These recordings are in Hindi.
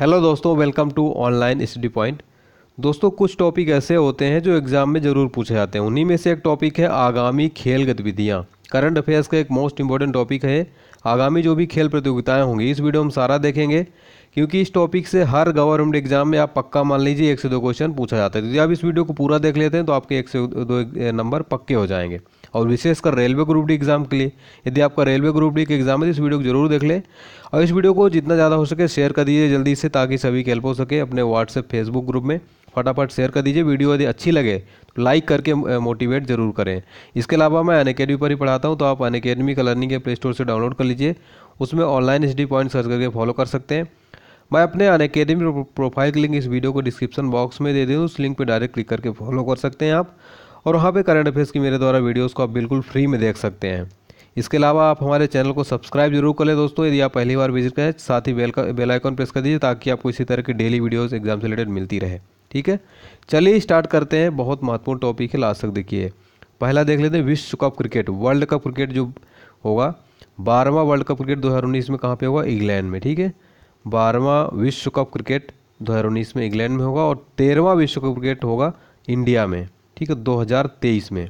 हेलो दोस्तों welcome to online study point दोस्तों कुछ टॉपिक ऐसे होते हैं जो एग्ज़ाम में ज़रूर पूछे जाते हैं उन्हीं में से एक टॉपिक है आगामी खेल गतिविधियाँ करंट अफेयर्स का एक मोस्ट इंपॉर्टेंट टॉपिक है आगामी जो भी खेल प्रतियोगिताएं होंगी इस वीडियो हम सारा देखेंगे क्योंकि इस टॉपिक से हर गवर्नमेंट एग्जाम में आप पक्का मान लीजिए एक से दो क्वेश्चन पूछा जाता है तो यदि आप इस वीडियो को पूरा देख लेते हैं तो आपके एक से दो नंबर पक्के हो जाएंगे और विशेषकर रेलवे ग्रुप डी एग्जाम के लिए यदि आपका रेलवे ग्रुप डी के एग्जाम है तो इस वीडियो को जरूर देख लें और इस वीडियो को जितना ज़्यादा हो सके शेयर कर दीजिए जल्दी से ताकि सभी की हेल्प हो सके अपने व्हाट्सएप फेसबुक ग्रुप में फटाफट शेयर कर दीजिए वीडियो यदि अच्छी लगे तो लाइक करके मोटिवेट ज़रूर करें इसके अलावा मैं अनकेडमी पर ही पढ़ाता हूँ तो आप अनकेडमी का लर्निंग प्ले स्टोर से डाउनलोड कर लीजिए उसमें ऑनलाइन डी पॉइंट सर्च करके फॉलो कर सकते हैं मैं अपने अनकेडमी प्रोफाइल की लिंक इस वीडियो को डिस्क्रिप्शन बॉक्स में दे दूँ उस लिंक पर डायरेक्ट क्लिक करके फॉलो कर सकते हैं आप और वहाँ पर करंट अफेयर्स की मेरे द्वारा वीडियोज़ को आप बिल्कुल फ्री में देख सकते हैं इसके अलावा आप हमारे चैनल को सब्सक्राइब जरूर कर दोस्तों यदि आप पहली बार विजिट करें साथ ही बेल का बेल आइकॉन प्रेस कर दीजिए ताकि आपको इसी तरह की डेली वीडियोस एग्जाम से रिलेटेड मिलती रहे ठीक है चलिए स्टार्ट करते हैं बहुत महत्वपूर्ण टॉपिक है लास्ट तक देखिए पहला देख लेते हैं विश्व cup cricket world cup cricket जो होगा बारहवा वर्ल्ड कप क्रिकेट 2019 में कहाँ पे होगा इंग्लैंड में ठीक है बारहवा विश्व कप क्रिकेट 2019 में इंग्लैंड में होगा और तेरहवा विश्व कप क्रिकेट होगा इंडिया में ठीक है 2023 में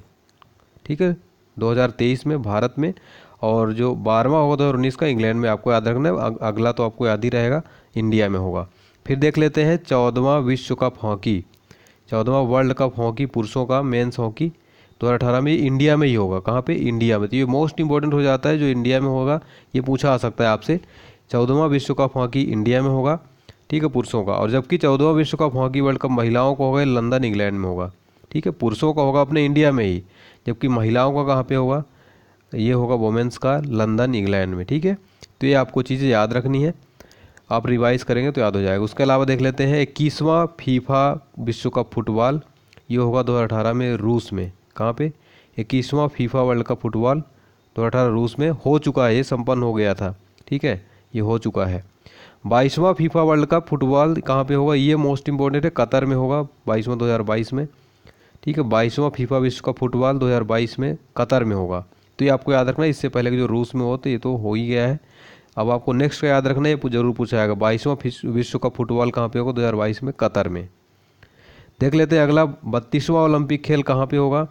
ठीक है 2023 में भारत में और जो बारहवा होगा दो का इंग्लैंड में आपको याद रखना है अगला तो आपको याद ही रहेगा इंडिया में होगा फिर देख लेते हैं चौदवा विश्व कप हॉकी चौदवा वर्ल्ड कप हॉकी पुरुषों का मेंस हॉकी दो हज़ार अठारह में इंडिया में ही होगा कहाँ पे इंडिया में तो ये मोस्ट इंपॉर्टेंट हो जाता है जो इंडिया में होगा ये पूछा आ सकता है आपसे चौदहवा विश्व कप हॉकी इंडिया में होगा ठीक है पुरुषों का और जबकि चौदहवा विश्व कप हॉकी वर्ल्ड कप महिलाओं का होगा लंदन इंग्लैंड में होगा ठीक है पुरुषों का होगा अपने इंडिया में ही जबकि महिलाओं का कहाँ पे होगा ये होगा वोमेंस का लंदन इंग्लैंड में ठीक है तो ये आपको चीज़ें याद रखनी है आप रिवाइज़ करेंगे तो याद हो जाएगा उसके अलावा देख लेते हैं इक्कीसवां फीफा विश्व कप फुटबॉल ये होगा 2018 में रूस में कहाँ पे इक्कीसवां फीफा वर्ल्ड कप फुटबॉल 2018 रूस में हो चुका है ये संपन्न हो गया था ठीक है ये हो चुका है बाईसवां फीफा वर्ल्ड कप फुटबॉल कहाँ पे होगा ये मोस्ट इंपॉर्टेंट है कतर में होगा बाईसवां 2022 में ठीक है बाईसवां फीफा विश्व कप फुटबॉल 2022 में कतर में होगा तो ये आपको याद रखना इससे पहले जो रूस में हो तो ये तो हो ही गया है अब आपको नेक्स्ट का याद रखना है जरूर पूछा जाएगा बाईसवां विश्व कप फुटबॉल कहाँ पे होगा दो में कतर में देख लेते हैं अगला बत्तीसवां ओलंपिक खेल कहाँ पे होगा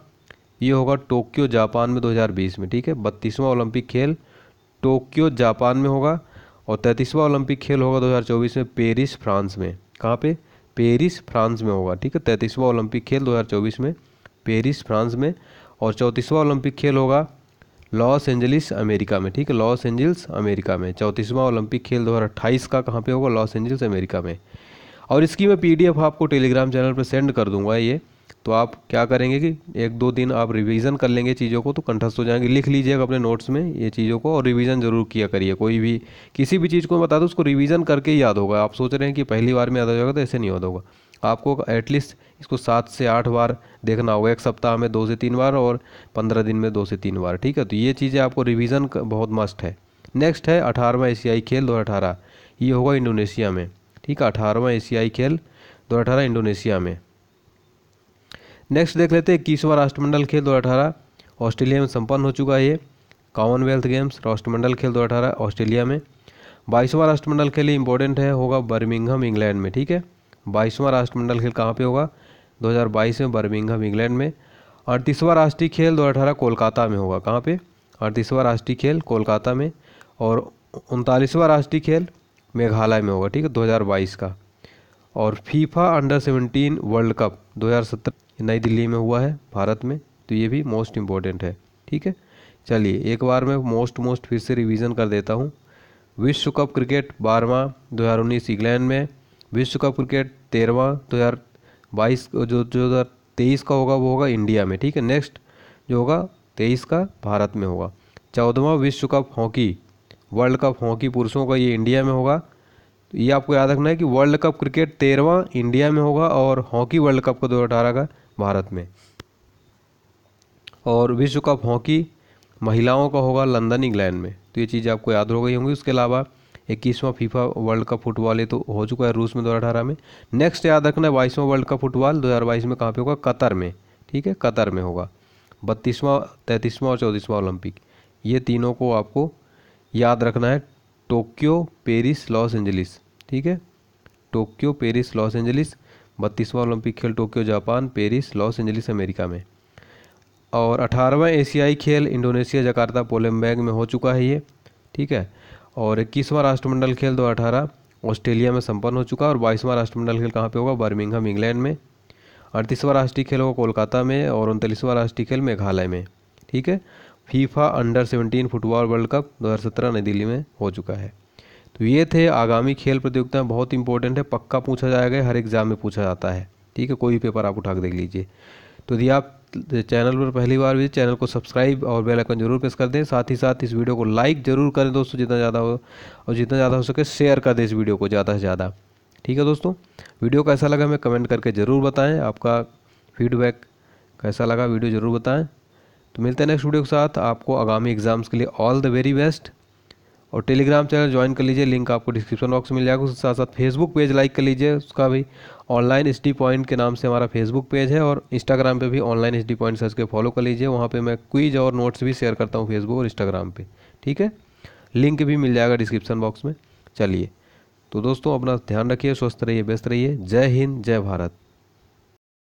ये होगा टोक्यो जापान में 2020 में ठीक है बत्तीसवां ओलंपिक खेल टोक्यो जापान में होगा और तैंतीसवां ओलंपिक खेल होगा 2024 में पेरिस फ्रांस में कहाँ पे पेरिस फ्रांस में होगा ठीक है तैंतीसवां ओलंपिक खेल 2024 में पेरिस फ्रांस में और चौंतीसवां ओलंपिक खेल होगा लॉस एंजलिस अमेरिका में ठीक है लॉस एंजल्स अमेरिका में चौंतीसवां ओलंपिक खेल दो का कहाँ पे होगा लॉस एंजल्स अमेरिका में और इसकी मैं पी आपको टेलीग्राम चैनल पर सेंड कर दूंगा ये तो आप क्या करेंगे कि एक दो दिन आप रिवीजन कर लेंगे चीज़ों को तो कंठस्थ हो जाएंगे लिख लीजिएगा अपने नोट्स में ये चीज़ों को और रिवीजन ज़रूर किया करिए कोई भी किसी भी चीज़ को बता दो उसको रिवीजन करके याद होगा आप सोच रहे हैं कि पहली बार में याद हो जाएगा तो ऐसे नहीं याद होगा आपको एटलीस्ट इसको सात से आठ बार देखना होगा एक सप्ताह में दो से तीन बार और पंद्रह दिन में दो से तीन बार ठीक है तो ये चीज़ें आपको रिविज़न बहुत मस्ट है नेक्स्ट है अठारहवा एशियाई खेल दो अठारह ये होगा इंडोनेशिया में ठीक है अठारहवा एशियाई खेल दो अठारह इंडोनेशिया में नेक्स्ट देख लेते हैं इक्कीसवा राष्ट्रमंडल खेल दो अठारह ऑस्ट्रेलिया में संपन्न हो चुका है ये कॉमनवेल्थ गेम्स राष्ट्रमंडल खेल दो अठारह ऑस्ट्रेलिया में बाईसवा राष्ट्रमंडल खेल इंपॉर्टेंट है होगा बर्मिंगहम इंग्लैंड में ठीक है बाईसवां राष्ट्रमंडल खेल कहाँ पे होगा 2022 में बर्मिंघम इंग्लैंड में अड़तीसवां राष्ट्रीय खेल 2018 कोलकाता में होगा कहाँ पे अड़तीसवां राष्ट्रीय खेल कोलकाता में और उनतालीसवां राष्ट्रीय खेल मेघालय में होगा ठीक है 2022 का और FIFA under 17 world cup 2017 Nai Delhi में हुआ है भारत में तो ये भी मोस्ट इम्पोर्टेंट है ठीक है चलिए एक बार मैं मोस्ट मोस्ट फिर से रिवीजन कर देता हूँ विश्व कप क्रिकेट बारवा 2019 इंग्लैंड में विश्व कप क्रिकेट तेरहवा दो तो हज़ार बाईस जो दो हज़ार तेईस का होगा वो होगा इंडिया में ठीक है नेक्स्ट जो होगा तेईस का भारत में होगा चौदहवा विश्व cup hockey world cup hockey पुरुषों का ये इंडिया में होगा तो ये आपको याद रखना है कि वर्ल्ड कप क्रिकेट तेरहवा इंडिया में होगा और हॉकी वर्ल्ड कप का दो हज़ार अठारह का भारत में और विश्व कप हॉकी महिलाओं का होगा लंदन इंग्लैंड में तो ये चीज़ आपको याद हो गई होंगी उसके अलावा इक्कीसवां फीफा वर्ल्ड कप फुटबॉल ये तो हो चुका है रूस में दो हज़ार में नेक्स्ट याद रखना है बाईसवां वर्ल्ड कप फुटबॉल दो में कहाँ पर होगा कतर में ठीक है कतर में होगा बत्तीसवां तैंतीसवां और चौंतीसवां ओलंपिक ये तीनों को आपको याद रखना है टोक्यो पेरिस लॉस एंजलिस ठीक है टोक्यो पेरिस लॉस एंजलिस बत्तीसवां ओलंपिक खेल Tokyo Japan Paris Los Angeles America में और अठारहवा एशियाई खेल इंडोनेशिया जकार्ता पोलम्बैग में हो चुका है ये ठीक है और इक्कीसवां राष्ट्रमंडल खेल दो अठारह ऑस्ट्रेलिया में संपन्न हो चुका और बाईसवां राष्ट्रमंडल खेल कहाँ पे होगा बर्मिंगहम इंग्लैंड में अड़तीसवां राष्ट्रीय खेल होगा कोलकाता में और उनतालीसवां राष्ट्रीय खेल मेघालय में ठीक है FIFA under seventeen football world cup 2017 Nai Delhi में हो चुका है तो ये थे आगामी खेल प्रतियोगिताएं बहुत इंपॉर्टेंट है पक्का पूछा जाएगा हर एग्ज़ाम में पूछा जाता है ठीक है कोई भी पेपर आप उठा के देख लीजिए तो यदि आप चैनल पर पहली बार भी चैनल को सब्सक्राइब और बेल आइकन जरूर प्रेस कर दें साथ ही साथ इस वीडियो को लाइक जरूर करें दोस्तों जितना ज़्यादा हो और जितना ज़्यादा हो सके शेयर कर दें इस वीडियो को ज़्यादा से ज़्यादा ठीक है दोस्तों वीडियो कैसा लगा हमें कमेंट करके ज़रूर बताएं आपका फीडबैक कैसा लगा वीडियो ज़रूर बताएं तो मिलते हैं नेक्स्ट वीडियो के साथ आपको आगामी एग्ज़ाम्स के लिए ऑल द वेरी बेस्ट और टेलीग्राम चैनल ज्वाइन कर लीजिए लिंक आपको डिस्क्रिप्शन बॉक्स में मिल जाएगा उसके साथ साथ फेसबुक पेज लाइक कर लीजिए उसका भी ऑनलाइन एस डी पॉइंट के नाम से हमारा फेसबुक पेज है और इंस्टाग्राम पे भी online S D point search के फॉलो कर लीजिए वहाँ पे मैं क्विज और नोट्स भी शेयर करता हूँ फेसबुक और इंस्टाग्राम पे ठीक है लिंक भी मिल जाएगा डिस्क्रिप्शन बॉक्स में चलिए तो दोस्तों अपना ध्यान रखिए स्वस्थ रहिए व्यस्त रहिए जय हिंद जय भारत